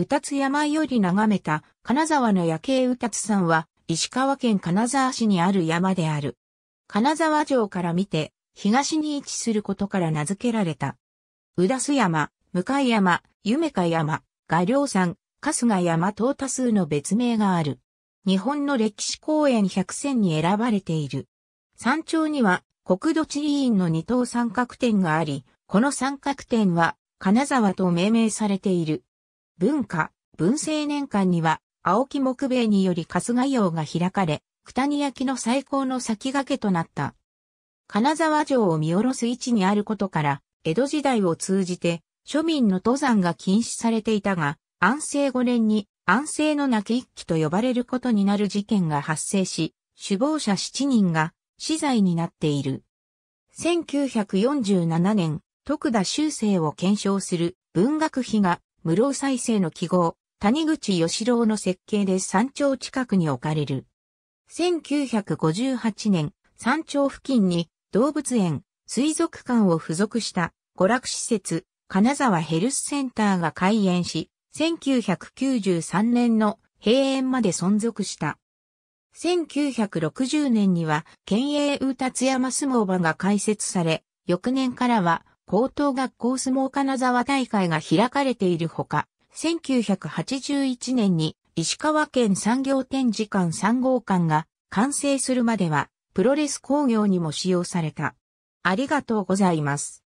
宇達山より眺めた金沢の夜景宇達山は石川県金沢市にある山である。金沢城から見て東に位置することから名付けられた。宇達山、向山、夢か山、画梁山、春日山等多数の別名がある。日本の歴史公園100選に選ばれている。山頂には国土地理院の二等三角点があり、この三角点は金沢と命名されている。文化、文政年間には、青木木米により春日洋が開かれ、九谷焼の最高の先駆けとなった。金沢城を見下ろす位置にあることから、江戸時代を通じて、庶民の登山が禁止されていたが、安政5年に安政の泣き一揆と呼ばれることになる事件が発生し、首謀者7人が死罪になっている。1947年、徳田修正を検証する文学碑が無老再生の記号、谷口義郎の設計で山頂近くに置かれる。1958年、山頂付近に動物園、水族館を付属した娯楽施設、金沢ヘルスセンターが開園し、1993年の閉園まで存続した。1960年には県営宇達山相撲場が開設され、翌年からは高等学校相撲金沢大会が開かれているほか、1981年に石川県産業展示館3号館が完成するまではプロレス工業にも使用された。ありがとうございます。